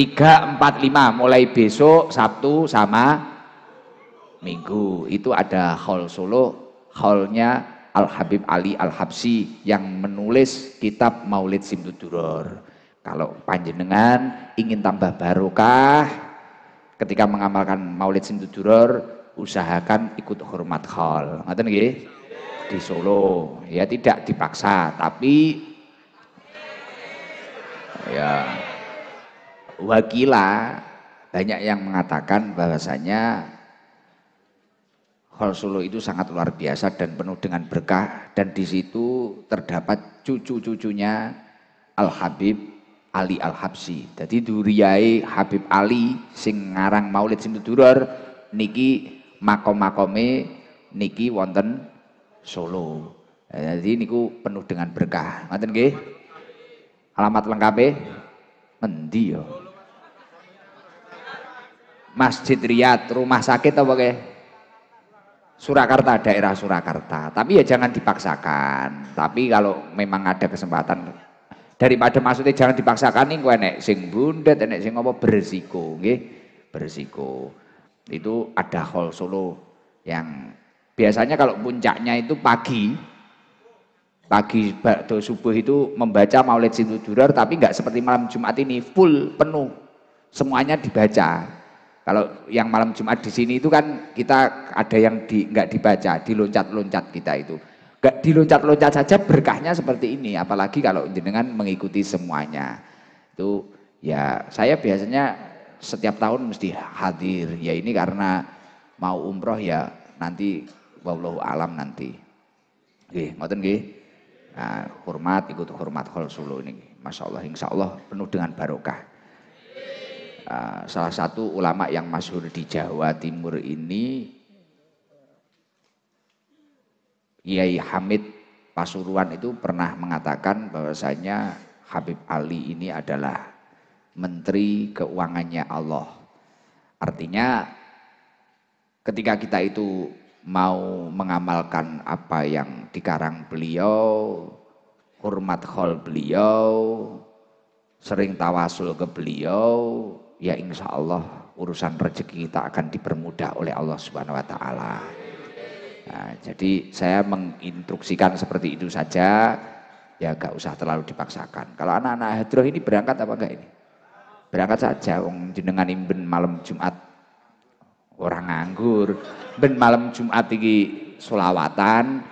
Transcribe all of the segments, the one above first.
3, 4, 5 mulai besok Sabtu sama Minggu itu ada hall Solo hallnya Al Habib Ali Al Habsi yang menulis kitab Maulid Simtuduror kalau panjenengan ingin tambah barokah ketika mengamalkan Maulid Simtuduror usahakan ikut hormat hall ngerti nggih di Solo ya tidak dipaksa tapi ya wakila banyak yang mengatakan bahwasanya Solo itu sangat luar biasa dan penuh dengan berkah dan di situ terdapat cucu-cucunya Al Habib Ali Al Habsi. Jadi duriai Habib Ali sing ngarang Maulid Sinduduror niki makom-makome niki wonten Solo. Jadi niku penuh dengan berkah. Ngaten nggih? Alamat lengkapnya? Mendi yo. Masjid Riyad, rumah sakit apa ke? Surakarta, daerah Surakarta. Tapi ya jangan dipaksakan. Tapi kalau memang ada kesempatan daripada maksudnya jangan dipaksakan nih gue nek sing bundet, nek sing apa bersiko, nggih. Bersiko. Itu ada hall Solo yang biasanya kalau puncaknya itu pagi pagi waktu subuh itu membaca maulid Sintu tapi nggak seperti malam Jumat ini full penuh semuanya dibaca kalau yang malam Jumat di sini itu kan kita ada yang di, nggak dibaca, diloncat-loncat kita itu. Nggak diloncat-loncat saja berkahnya seperti ini, apalagi kalau dengan mengikuti semuanya. Itu ya saya biasanya setiap tahun mesti hadir. Ya ini karena mau umroh ya nanti wallahu alam nanti. Oke, ngoten nggih. Nah, hormat ikut hormat khol solo ini. Masya Allah, insya Allah penuh dengan barokah. Eh, salah satu ulama yang masyhur di Jawa Timur ini Kiai Hamid Pasuruan itu pernah mengatakan bahwasanya Habib Ali ini adalah menteri keuangannya Allah. Artinya ketika kita itu mau mengamalkan apa yang dikarang beliau, hormat khol beliau, sering tawasul ke beliau, ya insya Allah urusan rezeki kita akan dipermudah oleh Allah Subhanahu Wa Taala. Nah, jadi saya menginstruksikan seperti itu saja, ya gak usah terlalu dipaksakan. Kalau anak-anak hadroh ini berangkat apa enggak ini? Berangkat saja, wong jenengan imben malam Jumat orang nganggur, ben malam Jumat tinggi solawatan,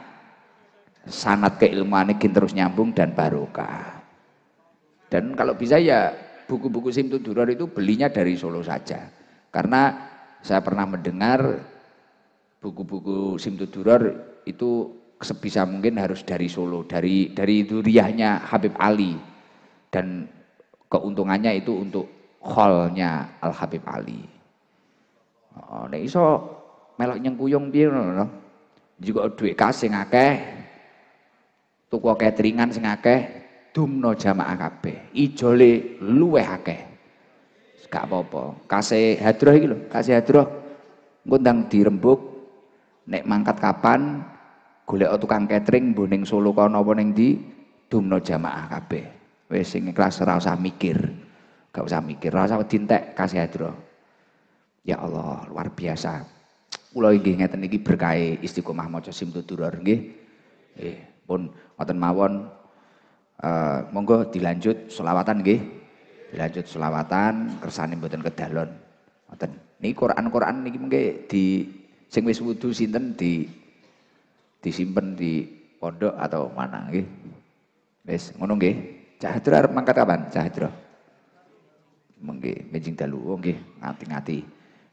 sanat ini terus nyambung dan barokah. Dan kalau bisa ya buku-buku Simtu Duror itu belinya dari Solo saja. Karena saya pernah mendengar buku-buku Simtu Duror itu sebisa mungkin harus dari Solo, dari dari duriahnya Habib Ali dan keuntungannya itu untuk hallnya Al Habib Ali. Oh, nek iso melok nyengkuyung piye Juga duit kas sing akeh, tuku cateringan sing akeh, dumno jamaah kape Ijole luwe hake Gak apa-apa. Kasih hadroh gitu, kasih hadroh. ngundang dirembuk nek mangkat kapan golek tukang catering buning Solo kono nopo neng di dumno jamaah kape wes sing kelas rasa mikir. Gak usah mikir, rasa usah kasih hadroh. Ya Allah, luar biasa. Ulo ini ngerti ini berkai istiqomah maca simtudurar nggih. Eh, pun wonten mawon Eh, monggo dilanjut selawatan nggih. Dilanjut selawatan kersane mboten kedalon. Ngoten. Niki Quran-Quran niki mengke di sing wis wudu sinten di disimpen di pondok atau mana nggih. Wis ngono nggih. Cahadra arep mangkat kapan? Cahadra. Mengke benjing dalu oh, nggih ngati-ngati.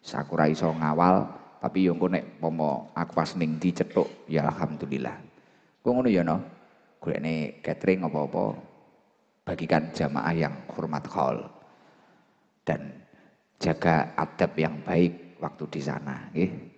Sakura iso ngawal tapi yang konek nek pomo aku pas ning dicethuk ya alhamdulillah. Kok ngono ya no? ini catering apa-apa bagikan jamaah yang hormat call dan jaga adab yang baik waktu di sana. Gitu.